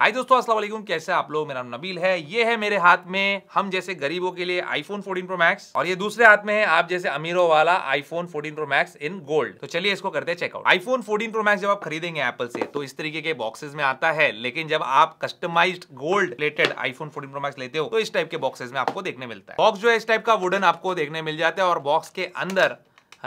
हाय दोस्तों अस्सलाम वालेकुम कैसे आप लोग मेरा नाम नबील है ये है मेरे हाथ में हम जैसे गरीबों के लिए आईफोन 14 प्रो मैक्स और ये दूसरे हाथ में है आप जैसे अमीरों वाला iPhone 14 pro max in gold तो चलिए इसको करते हैं चेकआउट आईफोन 14 प्रो मैक्स जब आप खरीदेंगे एप्पल से तो इस तरीके के बॉक्सेस में आता है लेकिन जब आप customize gold related iPhone fourteen pro max लेते हो तो इस टाइप के बॉक्सेज में आपको देखने मिलता है बॉक्स जो है इस टाइप का वुडन आपको देखने मिल जाता है और बॉक्स के अंदर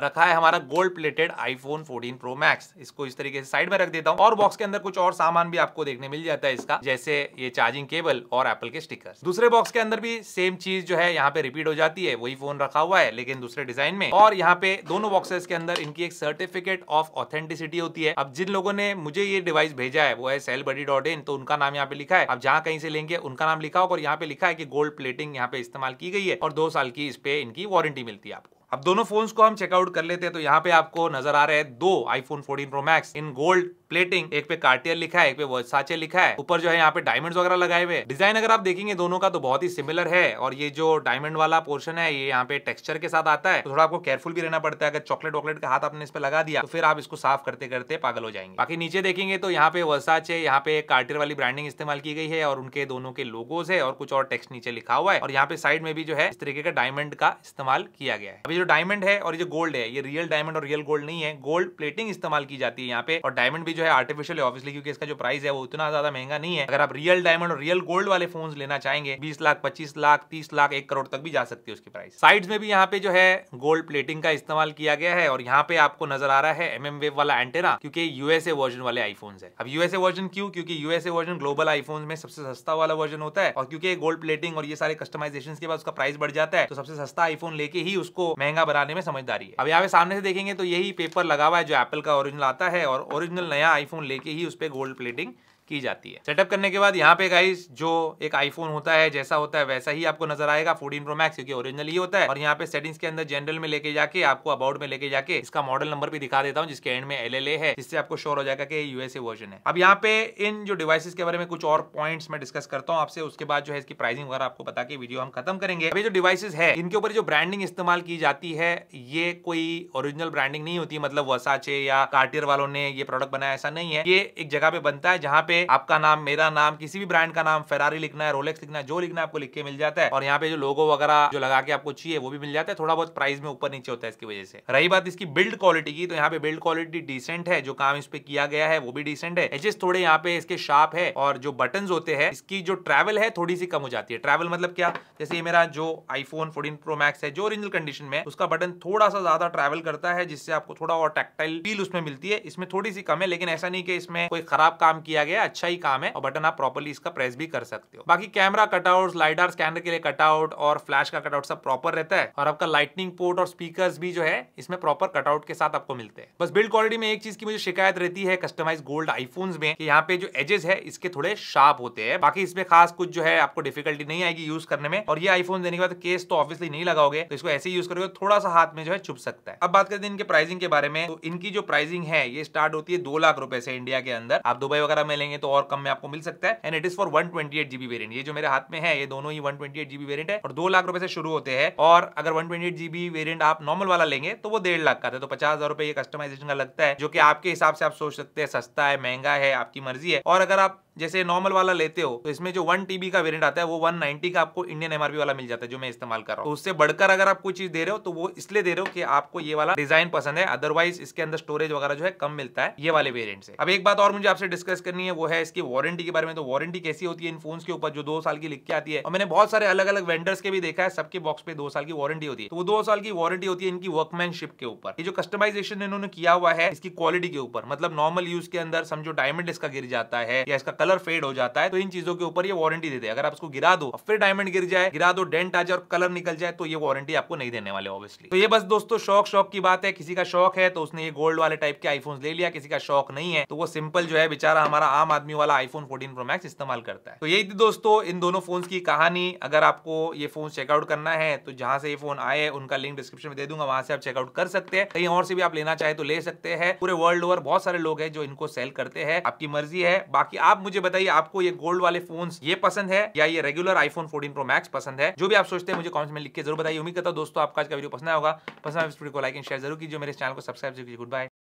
रखा है हमारा gold plated iPhone 14 pro max इसको इस तरीके से साइड में रख देता हूँ और बॉक्स के अंदर कुछ और सामान भी आपको देखने मिल जाता है इसका जैसे ये चार्जिंग केबल और एप्पल के स्टिकर दूसरे बॉक्स के अंदर भी सेम चीज जो है यहाँ पे रिपीट हो जाती है वही फोन रखा हुआ है लेकिन दूसरे डिजाइन में और यहाँ पे दोनों बॉक्सेस के अंदर इनकी एक सर्टिफिकेट ऑफ ऑथेंटिसिटी होती है अब जिन लोगों ने मुझे ये डिवाइस भेजा है वो है सेल बडी डॉट इन तो उनका नाम यहाँ पे लिखा है अब जहाँ कहीं से लेंगे उनका नाम लिखा होगा और यहाँ पे लिखा है कि गोल्ड प्लेटिंग यहाँ पे इस्तेमाल की गई है और दो साल की इस पे इनकी वारंटी मिलती है आपको अब दोनों फोन्स को हम चेकआउट कर लेते हैं तो यहाँ पे आपको नजर आ रहे हैं दो iPhone 14 pro max in gold plating एक पे कार्टियर लिखा है एक पे वर्साचे लिखा है ऊपर जो है यहाँ पे डायमंड्स वगैरह लगाए हुए डिजाइन अगर आप देखेंगे दोनों का तो बहुत ही सिमिलर है और ये जो डायमंड वाला पोर्शन है ये यहाँ पे टेक्सचर के साथ आता है तो थोड़ा आपको केयरफुल भी रहना पड़ता है अगर चॉकलेट वॉकलेट का हाथ आपने इस पर लगा दिया तो फिर आप इसको साफ करते करते पागल हो जाएंगे बाकी नीचे देखेंगे तो यहाँ पे वर्साचे यहाँ पे कार्टियर वाली ब्रांडिंग इस्तेमाल की गई है और उनके दोनों के लोगोज है और कुछ और टेक्स्ट नीचे लिखा हुआ है और यहाँ पे साइड में भी जो है इस तरीके का डायमंड का इस्तेमाल किया गया है जो डायमंड है और ये जो गोल्ड है ये रियल डायमंड और रियल गोल्ड नहीं है गोल्ड प्लेटिंग इस्तेमाल की जाती है यहाँ पे और डायमंड भी जो है आर्टिफिशियल है ऑब्वियसली क्योंकि इसका जो प्राइस है वो उतना ज्यादा महंगा नहीं है अगर आप रियल डायमंड और रियल गोल्ड वाले फोन लेना चाहेंगे बीस लाख पच्चीस लाख तीस लाख एक करोड़ तक भी जा सकती है उसकी प्राइस साइड में भी यहाँ पे जो है गोल्ड प्लेटिंग का इस्तेमाल किया गया है और यहाँ पे आपको नजर आ रहा है एम वेव वाला एंटेना क्योंकि यूएसए वर्जन वाले आईफोन है अब यूएसए वर्जन क्यों क्योंकि यूएसए वर्जन ग्लोबल आईफोन में सबसे सस्ता वाला वर्जन होता है और क्योंकि गोल्ड प्लेटिंग और ये सारे कस्टमाइजेशन के बाद उसका प्राइस बढ़ जाता है तो सबसे सस्ता आईफोन लेके ही उसको महंगा बनाने में समझदारी है अब यहाँ पे सामने से देखेंगे तो यही पेपर लगा हुआ है जो एप्पल का ओरिजिनल आता है और ओरिजिनल नया आईफोन लेके ही उस पर गोल्ड प्लेटिंग की जाती है सेटअप करने के बाद यहाँ पे गाइस जो एक आईफोन होता है जैसा होता है वैसा ही आपको नजर आएगा फोर्टीन प्रो मैक्स क्योंकि ओरिजिनल ही होता है और यहाँ पे सेटिंग्स के अंदर जनरल में लेके जाके आपको अबाउट में लेके जाके इसका मॉडल नंबर भी दिखा देता हूँ जिसके एंड में एल है जिससे आपको श्योर हो जाएगा कि यूएसए वर्जन है अब यहाँ पे इन जो डिवाइसेस के बारे में कुछ और पॉइंट्स मैं डिस्कस करता हूँ आपसे उसके बाद जो है इसकी प्राइसिंग वगैरह आपको बता के वीडियो हम खत्म करेंगे अभी जो डिवाइसेस है इनके ऊपर जो ब्रांडिंग इस्तेमाल की जाती है ये कोई ओरिजिनल ब्रांडिंग नहीं होती मतलब वसाचे या कार्टियर वालों ने ये प्रोडक्ट बनाया ऐसा नहीं है ये एक जगह पे बनता है जहाँ पे आपका नाम मेरा नाम किसी भी ब्रांड का नाम फेरारी लिखना है रोलेक्स लिखना है जो लिखना है आपको लिख के मिल जाता है और यहाँ पे जो लोगो वगैरह जो लगा के आपको चाहिए वो भी मिल जाता है थोड़ा बहुत प्राइस में ऊपर नीचे होता है इसकी वजह से रही बात इसकी बिल्ड क्वालिटी की तो यहाँ पे बिल्ड क्वालिटी डिसेंट है जो काम इस पे किया गया है वो भी डिसेंट है एचेस थोड़े यहाँ पे इसके शार्प है और जो बटन होते हैं इसकी जो ट्रैवल है थोड़ी सी कम हो जाती है ट्रैवल मतलब क्या जैसे ये मेरा जो आईफोन फोर्टीन प्रो मैक्स है जो ओरिजिनल कंडीशन में उसका बटन थोड़ा सा ज्यादा ट्रैवल करता है जिससे आपको थोड़ा और टैक्टाइल फील उसमें मिलती है इसमें थोड़ी सी कम है लेकिन ऐसा नहीं कि इसमें कोई खराब काम किया गया अच्छा ही काम है और बटन आप प्रॉपरली इसका प्रेस भी कर सकते हो बाकी कैमरा कटआउट लाइडर स्कैनर के लिए कटआउट और फ्लैश का कटआउट सब प्रॉपर रहता है और आपका लाइटनिंग पोर्ट और स्पीकर भी जो है इसमें प्रॉपर कटआउट के साथ आपको मिलते हैं बस बिल्ड क्वालिटी में एक चीज की मुझे शिकायत रहती है कस्टमाइज गोल्ड आईफोन में यहाँ पे जो एजेस है इसके थोड़े शार्प होते हैं बाकी इसमें खास कुछ जो है आपको डिफिकल्टी नहीं आएगी यूज करने में और ये आईफोन देने के बाद केस तो ऑब्वियसली नहीं लगाओगे तो इसको ऐसे यूज करोगे तो थोड़ा सा हाथ में जो है छुप सकता है अब बात करते हैं इनके प्राइसिंग के बारे में तो इनकी जो प्राइसिंग है ये स्टार्ट होती है दो लाख रुपए से इंडिया के अंदर आप दुबई वगैरह में लेंगे तो और कम में आपको मिल सकता है and it is for one twenty eight GB variant ये जो मेरे हाथ में है ये दोनों ही one twenty eight GB variant है और दो लाख रुपए से शुरू होते हैं और अगर one twenty eight GB variant आप नॉर्मल वाला लेंगे तो वो डेढ़ लाख का था तो पचास हजार रुपए ये कस्टमाइजेशन का लगता है जो कि आपके हिसाब से आप सोच सकते हैं सस्ता है महंगा है आपकी मर्जी है और अगर आप जैसे नॉर्मल वाला लेते हो तो इसमें जो वन टीबी का वेरियंट आता है वो वन का आपको इंडियन एमआरपी वाला मिल जाता है जो मैं इस्तेमाल कर रहा हूँ तो उससे बढ़कर अगर आप कोई चीज दे रहे हो तो वो इसलिए दे रहे हो कि आपको ये वाला डिजाइन पसंद है अदरवाइज इसके अंदर स्टोरेज वगैरह जो है कम मिलता है ये वाले वेरियंट से अब एक बात और मुझे आपसे डिस्कस करनी है वो है इसकी वारंटी के बारे में तो वारंटी कैसी होती है इन फोन के ऊपर जो दो साल की लिख के आती है और मैंने बहुत सारे अलग अलग वेंडर्स के भी देखा है सबके बॉक्स पे दो साल की वारंटी होती है तो वो दो साल की वारंटी होती है इनकी वर्कमैनशिप के ऊपर ये जो कस्टमाइजेशन इन्होंने किया हुआ है इसकी क्वालिटी के ऊपर मतलब नॉर्मल यूज के अंदर समझो डायमंड इसका गिर जाता है या इसका कलर फेड हो जाता है तो इन चीजों के ऊपर ये वारंटी देते हैं अगर आप उसको गिरा दो फिर डायमंड गिर जाए गिरा दो डेंट आ जाए और कलर निकल जाए तो ये वारंटी आपको नहीं देने वाले ऑब्वियसली तो ये बस दोस्तों शौक शौक की बात है किसी का शौक है तो उसने ये गोल्ड वाले टाइप के आईफोन ले लिया किसी का शौक नहीं है तो वो सिंपल जो है बेचारा हमारा आम आदमी वाला आईफोन फोर्टीन प्रो मैक्स इस्तेमाल करता है तो यही थी दोस्तों इन दोनों फोन की कहानी अगर आपको ये फोन चेकआउट करना है तो जहां से ये फोन आए उनका लिंक डिस्क्रिप्शन में दे दूंगा वहां से आप चेकआउट कर सकते हैं कहीं और से भी आप लेना चाहे तो ले सकते हैं पूरे वर्ल्ड ओवर बहुत सारे लोग हैं जो इनको सेल करते हैं आपकी मर्जी है बाकी आप मुझे बताइए आपको ये गोल्ड वाले फोन ये पसंद है या ये regular iPhone fourteen pro max पसंद है जो भी आप सोचते हैं मुझे कॉमेंट में लिख के जरूर बताइए उम्मीद करता हूँ दोस्तों आपका आज का वीडियो पसंद होगा पसंद तो इस वीडियो को लाइक एंड शेयर जरूर कीजिए मेरे चैनल को सब्सक्राइब जरूर कीजिए गुड बाय